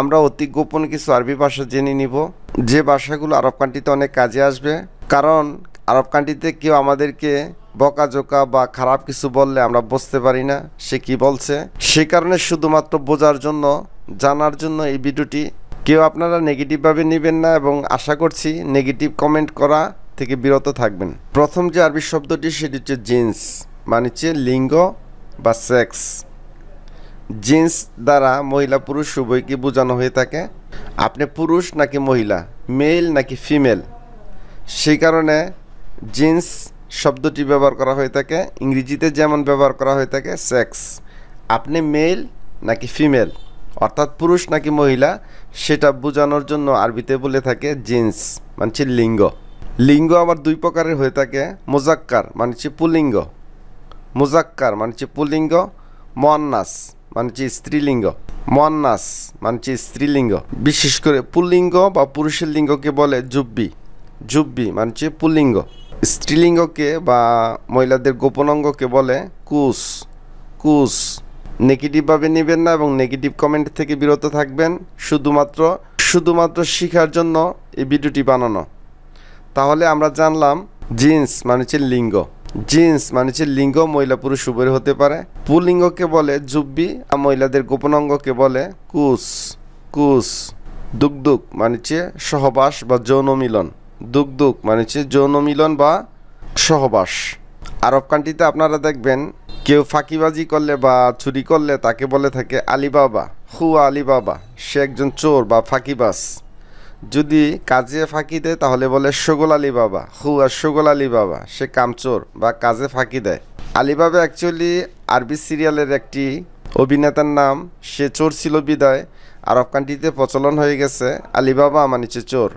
আমরা অতি গোপন কিছু আরবি ভাষা জেনে নিব যে ভাষাগুলো আরব কান্ট্রিতে অনেক কাজে আসবে কারণ আরব কান্ট্রিতে কেউ আমাদেরকে বকাঝোকা বা খারাপ কিছু বললে আমরা বুঝতে পারি না সে কি বলছে সে কারণে শুধুমাত্র বোঝার জন্য জানার জন্য এই ভিডিওটি কেউ আপনারা নেগেটিভভাবে নেবেন না এবং আশা করছি নেগেটিভ কমেন্ট করা থেকে বিরত থাকবেন প্রথম যে আরবি শব্দটি সেটি হচ্ছে জিন্স মানে হচ্ছে লিঙ্গ বা সেক্স জিন্স দ্বারা মহিলা পুরুষ উভয়কে বোঝানো হয়ে থাকে আপনি পুরুষ নাকি মহিলা মেল নাকি ফিমেল সেই কারণে জিন্স শব্দটি ব্যবহার করা হয়ে থাকে ইংরেজিতে যেমন ব্যবহার করা হয়ে থাকে সেক্স আপনি মেল নাকি ফিমেল অর্থাৎ পুরুষ নাকি মহিলা সেটা বোঝানোর জন্য আরবিতে বলে থাকে জিন্স মানছি লিঙ্গ লিঙ্গ আবার দুই প্রকারের হয়ে থাকে মোজাক্কার মানছি পুলিঙ্গ মোজাক্কার মানছি পুলিঙ্গ মোয়ান্নাস মানে হচ্ছে স্ত্রীলিঙ্গ মন্নাস মানে হচ্ছে স্ত্রীলিঙ্গ বিশেষ করে পুল্লিঙ্গ বা পুরুষের লিঙ্গকে বলে জুব্বি জুব্বি মানে হচ্ছে পুল্লিঙ্গ স্ত্রীলিঙ্গকে বা মহিলাদের গোপন অঙ্গকে বলে কুস কুস নেগেটিভভাবে নেবেন না এবং নেগেটিভ কমেন্ট থেকে বিরত থাকবেন শুধুমাত্র শুধুমাত্র শিখার জন্য এই ভিডিওটি বানানো তাহলে আমরা জানলাম জিন্স মানে হচ্ছে লিঙ্গ জিন্স মানে হচ্ছে লিঙ্গ মহিলা পুরুষ উভয় হতে পারে পুলিঙ্গকে বলে জুব্বি আর মহিলাদের গোপন অঙ্গকে বলে কুস কুস দুগদুক মানে হচ্ছে সহবাস বা যৌন মিলন দুগদুক মানে হচ্ছে যৌন মিলন বা সহবাস আরব কান্ট্রিতে আপনারা দেখবেন কেউ ফাঁকিবাজি করলে বা চুরি করলে তাকে বলে থাকে আলিবাবা হু আলিবাবা সে একজন চোর বা ফাঁকিবাজ যদি কাজে ফাঁকি দেয় তাহলে বলে সগোল আলী বাবা আর সগোল আলী বাবা সে কামচোর বা কাজে ফাঁকি দেয় আলিবাবা অ্যাকচুয়ালি আরবি সিরিয়ালের একটি অভিনেতার নাম সে চোর ছিল বিদায় আর কান্ট্রিতে প্রচলন হয়ে গেছে আলিবাবা নিচে চোর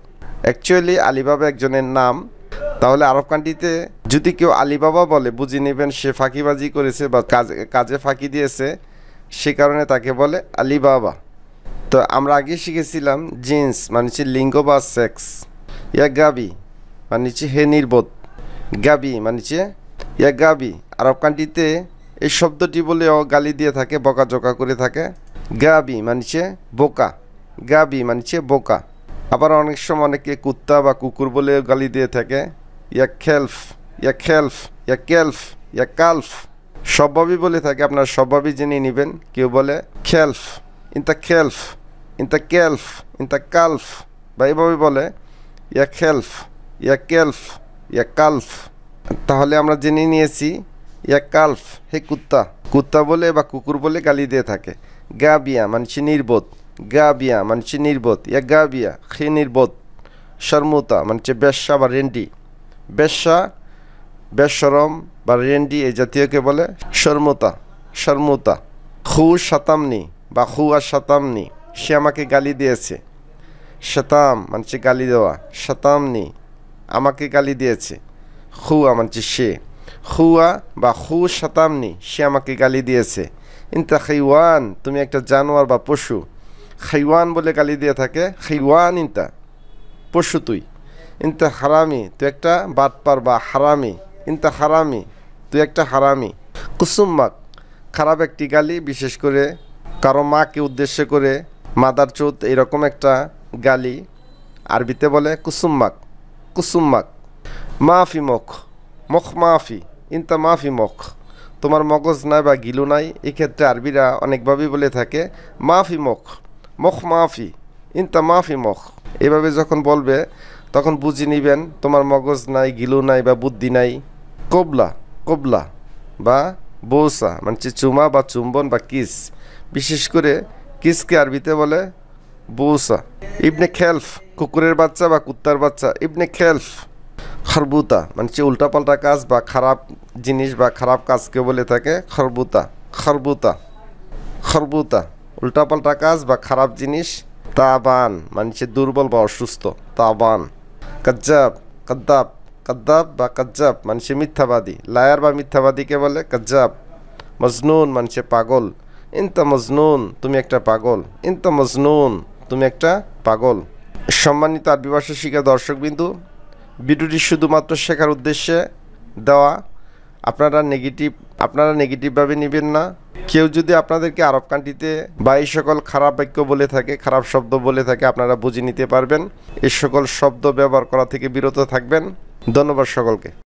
অ্যাকচুয়ালি আলিবাবা একজনের নাম তাহলে আরব কান্ট্রিতে যদি কেউ আলিবাবা বলে বুঝি নেবেন সে ফাঁকিবাজি করেছে বা কাজে কাজে ফাঁকি দিয়েছে সে কারণে তাকে বলে আলিবাবা তো আমরা আগে শিখেছিলাম জিন্স মানে হচ্ছে লিঙ্গ বা সেক্স ইয়া গাবি মানে হচ্ছে হে নির্বোধ গাবি মানে হচ্ছে ইয়া গাবি আরব কান্ট্রিতে এই শব্দটি বলেও গালি দিয়ে থাকে জোকা করে থাকে গাবি মানে হচ্ছে বোকা গাবি মানে হচ্ছে বোকা আবার অনেক সময় অনেকে কুত্তা বা কুকুর বলে গালি দিয়ে থাকে ইয়া খেলফ ইয়া খেলফ ইয়া কেলফ ইয়া কালফ সবভাবেই বলে থাকে আপনার সবভাবেই জেনে নেবেন কেউ বলে খেলফ ইন দ্য খেলফ ইন্তা কেলফ দ্য কালফ বা এইভাবে বলে ইয়া খেলফ ইয়া কেলফ ইয়া কালফ তাহলে আমরা জেনে নিয়েছি ইয়া কালফ হে কুত্তা কুত্তা বলে বা কুকুর বলে গালি দিয়ে থাকে গা বিয়া মানছি নির্বোধ গা বিয়া মানছি নির্বোধ ইয়া গা বিয়া খে নির্বোধ শর্মতা মানছে বেশ্যা বা রেন্ডি বেশ্যা বেশরম বা রেন্ডি এই জাতীয়কে বলে শর্মতা শর্মতা খু সাতামনি বা খু আর সাতামনি সে আমাকে গালি দিয়েছে শতাম মানছে গালি দেওয়া শতাম নি আমাকে গালি দিয়েছে হুয়া মানছে সে হুয়া বা হু নি সে আমাকে গালি দিয়েছে ইনতা খাইওয়ান তুমি একটা জানোয়ার বা পশু খাইওয়ান বলে গালি দিয়ে থাকে খাইওয়ান ইনতা পশু তুই ইনতা হারামি তুই একটা বাটপার বা হারামি ইনতা হারামি তুই একটা হারামি কুসুম্মাক খারাপ একটি গালি বিশেষ করে কারো মাকে উদ্দেশ্য করে মাদার মাদারচুদ এরকম একটা গালি আরবিতে বলে কুসুম্মাক কুসুম্মাক মাফি মখ মখ মাফি ইনতা মাফি মখ তোমার মগজ নাই বা গিলু নাই এক্ষেত্রে আরবিরা অনেকভাবেই বলে থাকে মাফি মখ মখ মাফি ইনতা মাফি মখ এভাবে যখন বলবে তখন বুঝে নিবেন তোমার মগজ নাই গিলু নাই বা বুদ্ধি নাই কবলা কবলা বা বৌসা মানে চুমা বা চুম্বন বা কিস বিশেষ করে কিসকে আরবিতে বলে বৌসা ইবনে খেলফ কুকুরের বাচ্চা বা কুত্তার বাচ্চা ইবনে খেলফ খরবুতা মানে যে উল্টাপাল্টা কাজ বা খারাপ জিনিস বা খারাপ কাজকে বলে থাকে খরবুতা খরবুতা খরবুতা উল্টাপাল্টা কাজ বা খারাপ জিনিস তাবান মানে সে দুর্বল বা অসুস্থ তাবান কজ্জাব কদ্দাব কদ্দাব বা কজ্জাব মানে সে মিথ্যাবাদী লায়ার বা মিথ্যাবাদীকে বলে কজ্জাব মজনুন মানে সে পাগল ইনতা মজনুন তুমি একটা পাগল ইনতা মজনুন তুমি একটা পাগল সম্মানিত আরবি ভাষা শিখা দর্শকবিন্দু ভিডিওটি শুধুমাত্র শেখার উদ্দেশ্যে দেওয়া আপনারা নেগেটিভ আপনারা নেগেটিভভাবে নেবেন না কেউ যদি আপনাদেরকে আরব কান্ট্রিতে বা এই সকল খারাপ বাক্য বলে থাকে খারাপ শব্দ বলে থাকে আপনারা বুঝে নিতে পারবেন এই সকল শব্দ ব্যবহার করা থেকে বিরত থাকবেন ধন্যবাদ সকলকে